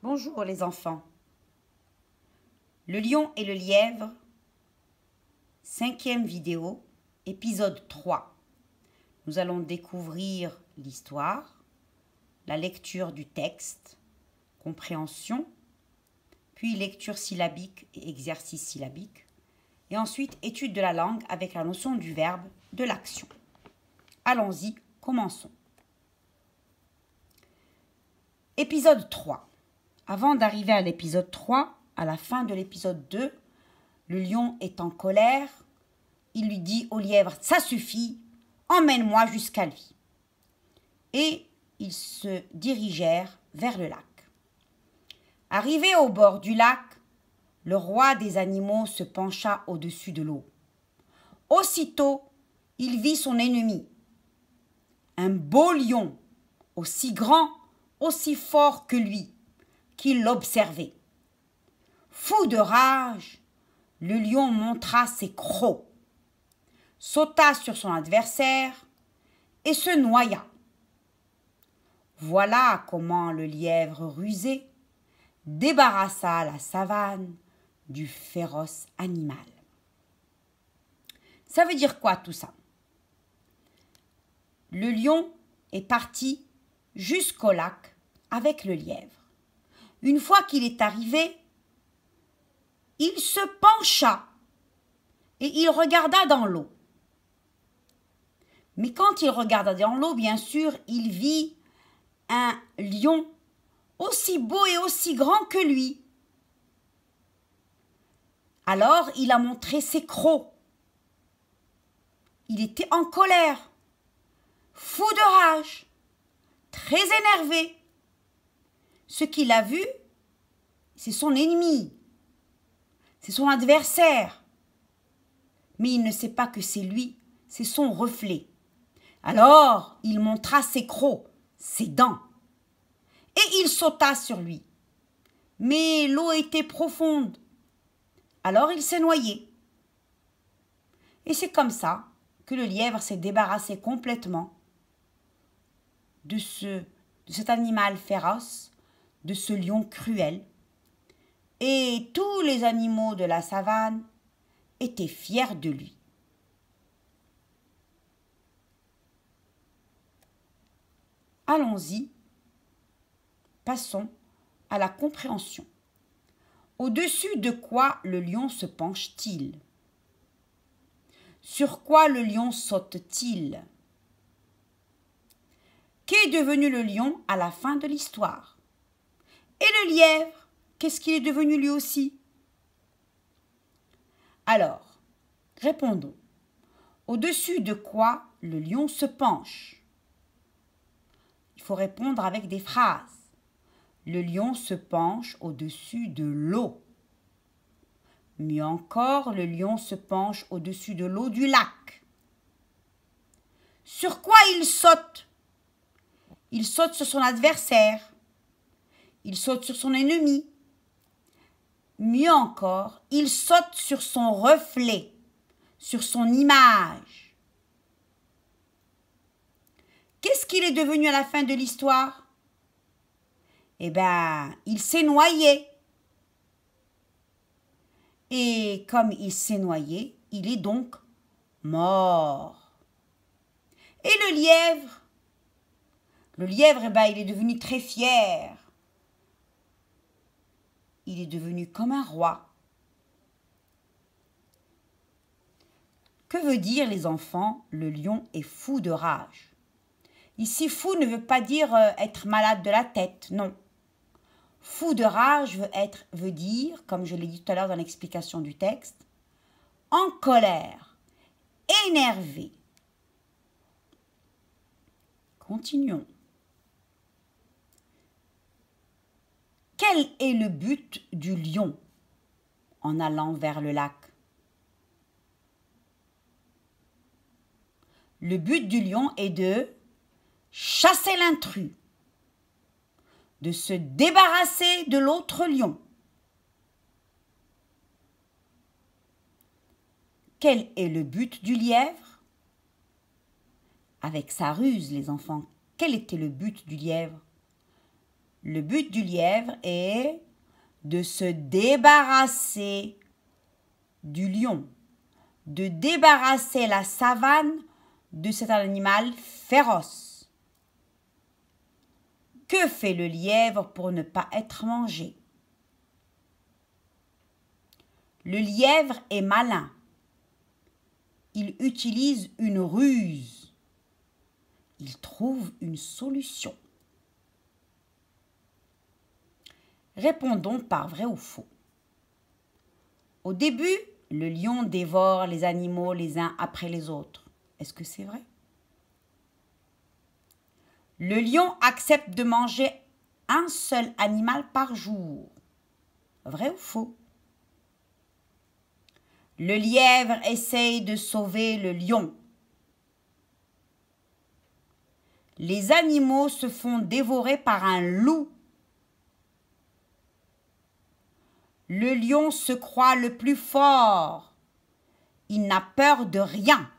Bonjour les enfants. Le lion et le lièvre, cinquième vidéo, épisode 3. Nous allons découvrir l'histoire, la lecture du texte, compréhension, puis lecture syllabique et exercice syllabique, et ensuite étude de la langue avec la notion du verbe, de l'action. Allons-y, commençons. Épisode 3. Avant d'arriver à l'épisode 3, à la fin de l'épisode 2, le lion est en colère. Il lui dit au lièvre Ça suffit, emmène-moi jusqu'à lui. Et ils se dirigèrent vers le lac. Arrivé au bord du lac, le roi des animaux se pencha au-dessus de l'eau. Aussitôt, il vit son ennemi. Un beau lion, aussi grand, aussi fort que lui qui l'observait. Fou de rage, le lion montra ses crocs, sauta sur son adversaire et se noya. Voilà comment le lièvre rusé débarrassa la savane du féroce animal. Ça veut dire quoi tout ça Le lion est parti jusqu'au lac avec le lièvre. Une fois qu'il est arrivé, il se pencha et il regarda dans l'eau. Mais quand il regarda dans l'eau, bien sûr, il vit un lion aussi beau et aussi grand que lui. Alors il a montré ses crocs. Il était en colère, fou de rage, très énervé ce qu'il a vu, c'est son ennemi, c'est son adversaire. Mais il ne sait pas que c'est lui, c'est son reflet. Alors il montra ses crocs, ses dents, et il sauta sur lui. Mais l'eau était profonde. Alors il s'est noyé. Et c'est comme ça que le lièvre s'est débarrassé complètement de, ce, cet animal féroce de ce lion cruel. Et tous les animaux de la savane étaient fiers de lui. Allons-y, passons à la compréhension. Au-dessus de quoi le lion se penche-t-il Sur quoi le lion saute-t-il Qu'est devenu le lion à la fin de l'histoire et le lièvre, qu'est-ce qu'il est devenu lui aussi Alors, répondons. Au-dessus de quoi le lion se penche Il faut répondre avec des phrases. Le lion se penche au-dessus de l'eau. Mieux encore, le lion se penche au-dessus de l'eau du lac. Sur quoi il saute Il saute sur son adversaire il saute sur son ennemi. Mieux encore, il saute sur son reflet, sur son image. Qu'est-ce qu'il est devenu à la fin de l'histoire Eh bien, il s'est noyé. Et comme il s'est noyé, il est donc mort. Et le lièvre Le lièvre, eh ben, il est devenu très fier il est devenu comme un roi. Que veut dire les enfants le lion est fou de rage Ici, fou ne veut pas dire euh, être malade de la tête, non. Fou de rage veut, être, veut dire, comme je l'ai dit tout à l'heure dans l'explication du texte, en colère, énervé. Continuons. Quel est le but du lion en allant vers le lac Le but du lion est de chasser l'intrus, de se débarrasser de l'autre lion. Quel est le but du lièvre Avec sa ruse, les enfants, quel était le but du lièvre le but du lièvre est de se débarrasser du lion, de débarrasser la savane de cet animal féroce. Que fait le lièvre pour ne pas être mangé Le lièvre est malin. Il utilise une ruse. Il trouve une solution. Répondons par vrai ou faux. Au début, le lion dévore les animaux les uns après les autres. Est-ce que c'est vrai Le lion accepte de manger un seul animal par jour. Vrai ou faux Le lièvre essaye de sauver le lion. Les animaux se font dévorer par un loup Le lion se croit le plus fort. Il n'a peur de rien.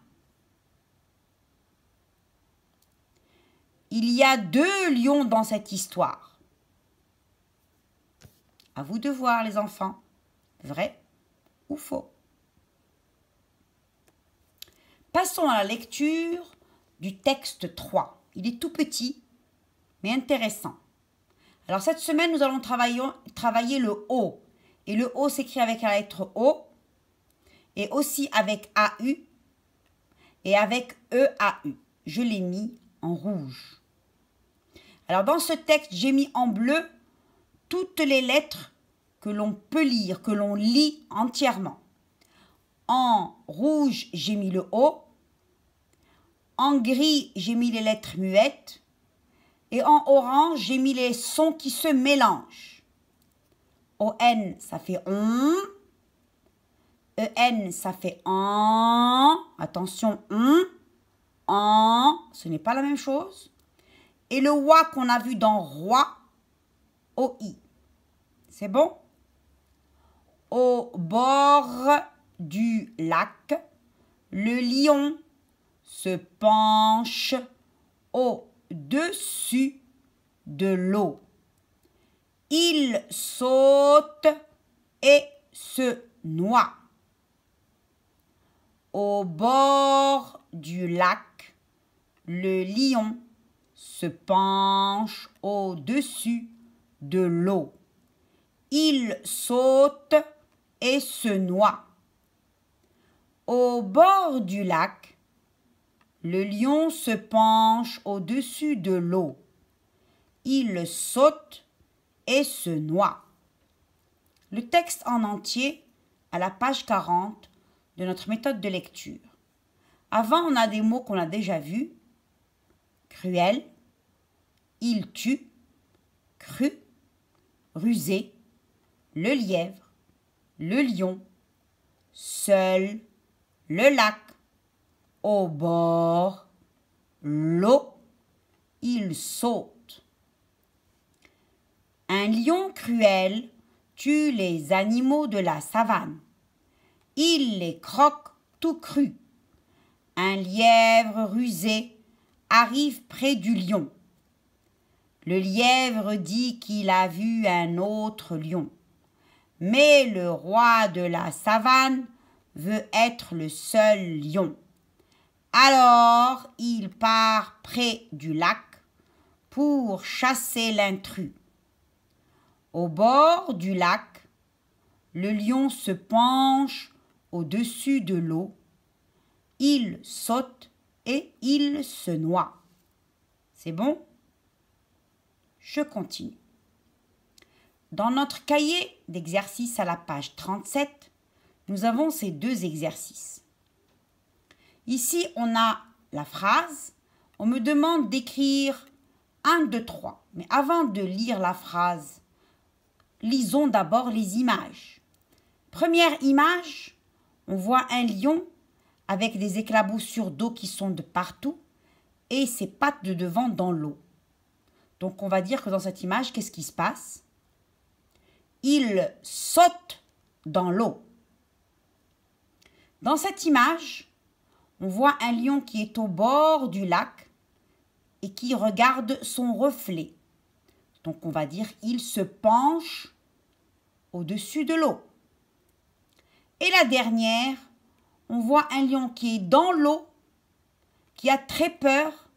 Il y a deux lions dans cette histoire. À vous de voir, les enfants. Vrai ou faux Passons à la lecture du texte 3. Il est tout petit, mais intéressant. Alors cette semaine, nous allons travailler, travailler le haut. Et le O s'écrit avec la lettre O. Et aussi avec AU. Et avec EAU. Je l'ai mis en rouge. Alors dans ce texte, j'ai mis en bleu toutes les lettres que l'on peut lire, que l'on lit entièrement. En rouge, j'ai mis le O. En gris, j'ai mis les lettres muettes. Et en orange, j'ai mis les sons qui se mélangent. O-N, ça fait on. E-N, ça fait en. Attention, on. En, ce n'est pas la même chose. Et le OI qu'on a vu dans roi, O-I. C'est bon Au bord du lac, le lion se penche au-dessus de l'eau. Il saute et se noie. Au bord du lac, le lion se penche au-dessus de l'eau. Il saute et se noie. Au bord du lac, le lion se penche au-dessus de l'eau. Il saute se noie. Le texte en entier à la page 40 de notre méthode de lecture. Avant, on a des mots qu'on a déjà vus. Cruel, il tue, cru, rusé, le lièvre, le lion, seul, le lac, au bord, l'eau, il saute un lion cruel tue les animaux de la savane. Il les croque tout cru. Un lièvre rusé arrive près du lion. Le lièvre dit qu'il a vu un autre lion. Mais le roi de la savane veut être le seul lion. Alors il part près du lac pour chasser l'intrus. Au bord du lac, le lion se penche au-dessus de l'eau. Il saute et il se noie. C'est bon Je continue. Dans notre cahier d'exercice à la page 37, nous avons ces deux exercices. Ici, on a la phrase. On me demande d'écrire 1, 2, 3. Mais avant de lire la phrase, Lisons d'abord les images. Première image, on voit un lion avec des éclaboussures d'eau qui sont de partout et ses pattes de devant dans l'eau. Donc on va dire que dans cette image, qu'est-ce qui se passe Il saute dans l'eau. Dans cette image, on voit un lion qui est au bord du lac et qui regarde son reflet. Donc on va dire il se penche au-dessus de l'eau. Et la dernière, on voit un lion qui est dans l'eau, qui a très peur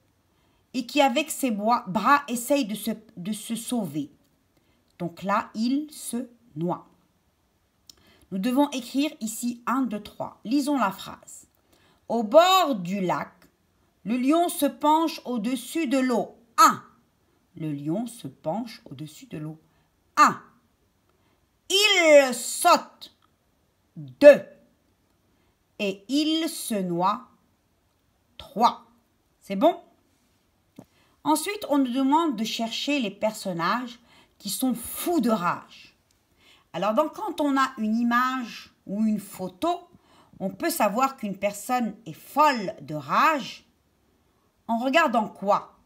et qui avec ses bras essaye de se, de se sauver. Donc là, il se noie. Nous devons écrire ici 1, 2, 3. Lisons la phrase. Au bord du lac, le lion se penche au-dessus de l'eau. 1. Le lion se penche au-dessus de l'eau. 1. Il saute. 2. Et il se noie. 3. C'est bon Ensuite, on nous demande de chercher les personnages qui sont fous de rage. Alors, quand on a une image ou une photo, on peut savoir qu'une personne est folle de rage en regardant quoi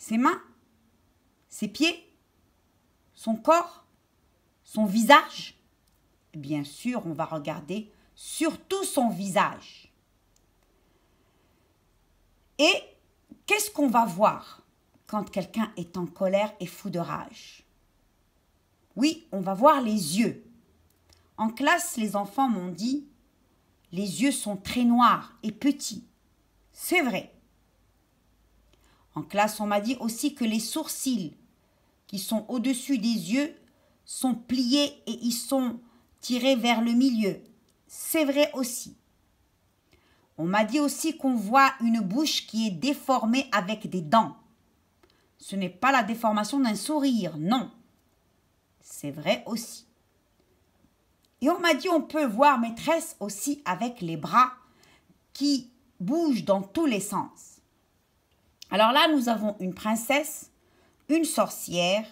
ses mains, ses pieds, son corps, son visage Bien sûr, on va regarder surtout son visage. Et qu'est-ce qu'on va voir quand quelqu'un est en colère et fou de rage Oui, on va voir les yeux. En classe, les enfants m'ont dit, les yeux sont très noirs et petits. C'est vrai. En classe, on m'a dit aussi que les sourcils qui sont au-dessus des yeux sont pliés et ils sont tirés vers le milieu. C'est vrai aussi. On m'a dit aussi qu'on voit une bouche qui est déformée avec des dents. Ce n'est pas la déformation d'un sourire, non. C'est vrai aussi. Et on m'a dit on peut voir maîtresse aussi avec les bras qui bougent dans tous les sens. Alors là, nous avons une princesse, une sorcière,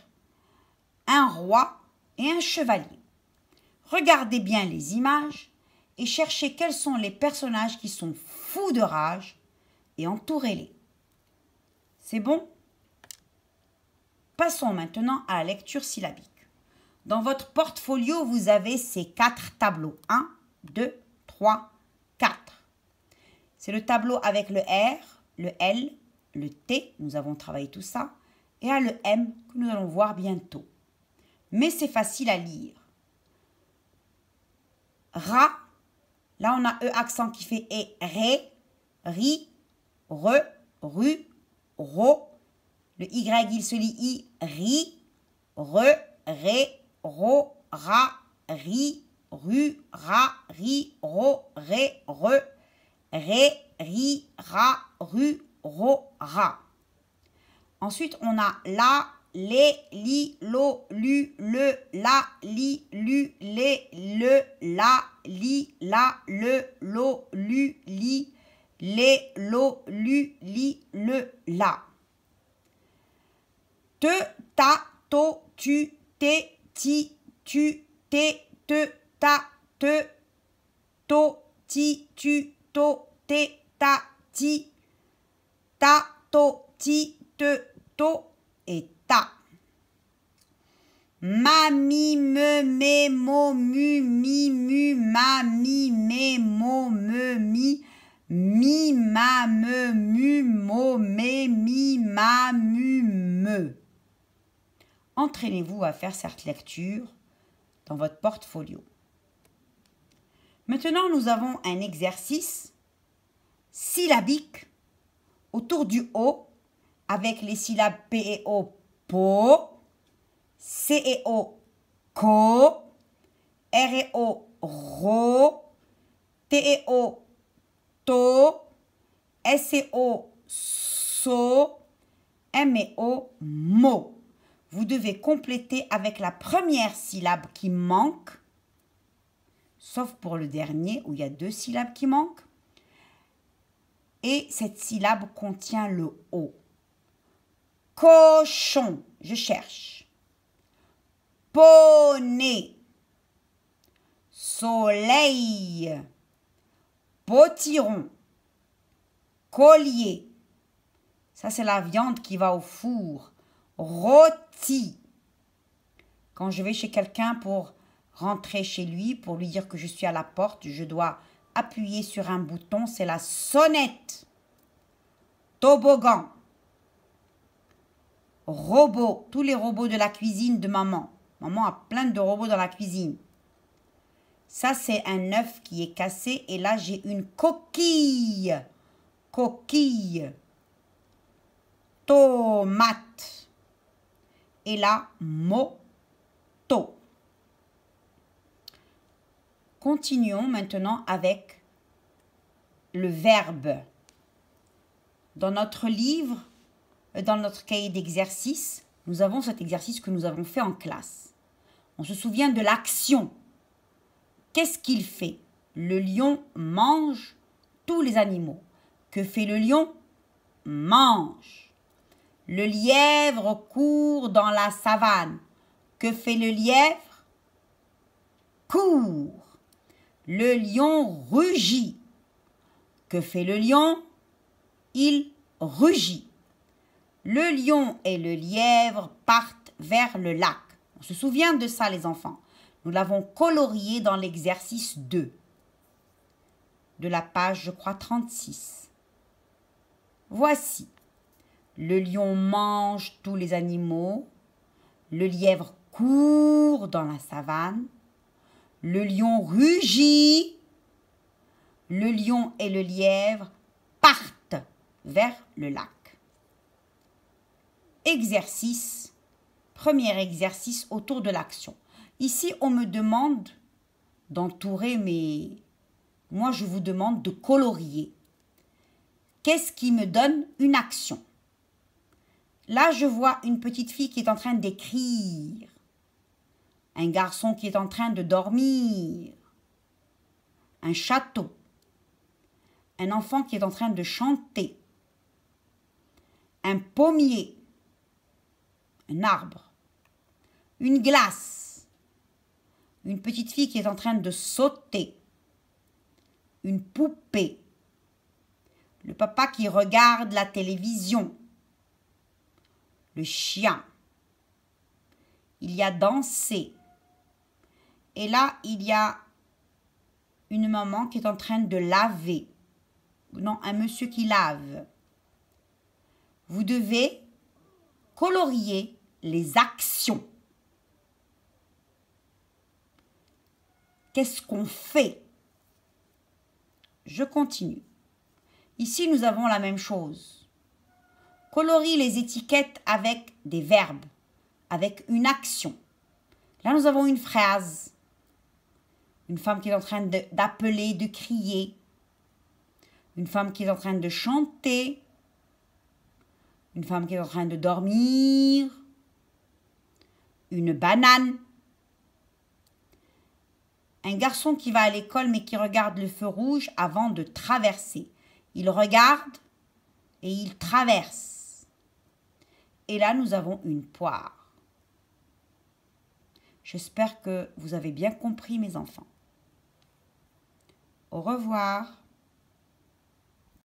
un roi et un chevalier. Regardez bien les images et cherchez quels sont les personnages qui sont fous de rage et entourez-les. C'est bon Passons maintenant à la lecture syllabique. Dans votre portfolio, vous avez ces quatre tableaux. 1, 2, 3, 4. C'est le tableau avec le R, le L, le T, nous avons travaillé tout ça, et à le M que nous allons voir bientôt. Mais c'est facile à lire. Ra, là on a E accent qui fait E, Ré, Ri, Re, Ru, Ro. Le Y, il se lit I, Ri, Re, Ré, Ro, Ra, Ri, Ru, Ra, Ri, Ro, Ré, Re, Ré, Ri, Ra, Ru, Ensuite, on a la, les, li, lo, lu, le, la, li, lu, les, le, la, li, la, le, lo, lu, li, les, lo, lu, li, le, la. Te, ta, to, tu, te, ti, tu, te, te, ta, te, to, ti, tu, to, te, ta, ti, ta, to, ti, te, to et ta. Ma, mi, me, me, mo, mu, mi, mu, ma, mi, me, mo, me, mi, mi, ma, me, mu, mo, me, mi, ma, mu, me. Entraînez-vous à faire cette lecture dans votre portfolio. Maintenant, nous avons un exercice syllabique autour du O avec les syllabes P et O, PO, C et O, CO, R et O, RO, T et O, TO, S et O, SO, M et O, MO. Vous devez compléter avec la première syllabe qui manque, sauf pour le dernier où il y a deux syllabes qui manquent et cette syllabe contient le O. Cochon, je cherche. Poney. Soleil. Potiron. Collier. Ça, c'est la viande qui va au four. Rôti. Quand je vais chez quelqu'un pour rentrer chez lui, pour lui dire que je suis à la porte, je dois appuyer sur un bouton, c'est la sonnette. Toboggan. Robot, tous les robots de la cuisine de maman. Maman a plein de robots dans la cuisine. Ça, c'est un œuf qui est cassé et là, j'ai une coquille. Coquille. Tomate. Et là, moto. Continuons maintenant avec le verbe. Dans notre livre, euh, dans notre cahier d'exercice, nous avons cet exercice que nous avons fait en classe. On se souvient de l'action. Qu'est-ce qu'il fait Le lion mange tous les animaux. Que fait le lion Mange. Le lièvre court dans la savane. Que fait le lièvre Court. Le lion rugit. Que fait le lion Il rugit. Le lion et le lièvre partent vers le lac. On se souvient de ça, les enfants. Nous l'avons colorié dans l'exercice 2 de la page, je crois, 36. Voici. Le lion mange tous les animaux. Le lièvre court dans la savane. Le lion rugit. Le lion et le lièvre partent vers le lac. Exercice. Premier exercice autour de l'action. Ici, on me demande d'entourer, mais moi, je vous demande de colorier. Qu'est-ce qui me donne une action Là, je vois une petite fille qui est en train d'écrire un garçon qui est en train de dormir, un château, un enfant qui est en train de chanter, un pommier, un arbre, une glace, une petite fille qui est en train de sauter, une poupée, le papa qui regarde la télévision, le chien. Il y a dansé, et là, il y a une maman qui est en train de laver. Non, un monsieur qui lave. Vous devez colorier les actions. Qu'est-ce qu'on fait Je continue. Ici, nous avons la même chose. Colorie les étiquettes avec des verbes, avec une action. Là, nous avons une phrase une femme qui est en train d'appeler, de, crier, une femme qui est en train de chanter, une femme qui est en train de dormir, une banane, un garçon qui va à l'école mais qui regarde le feu rouge avant de traverser. Il regarde et il traverse. Et là, nous avons une poire. J'espère que vous avez bien compris, mes enfants. Au revoir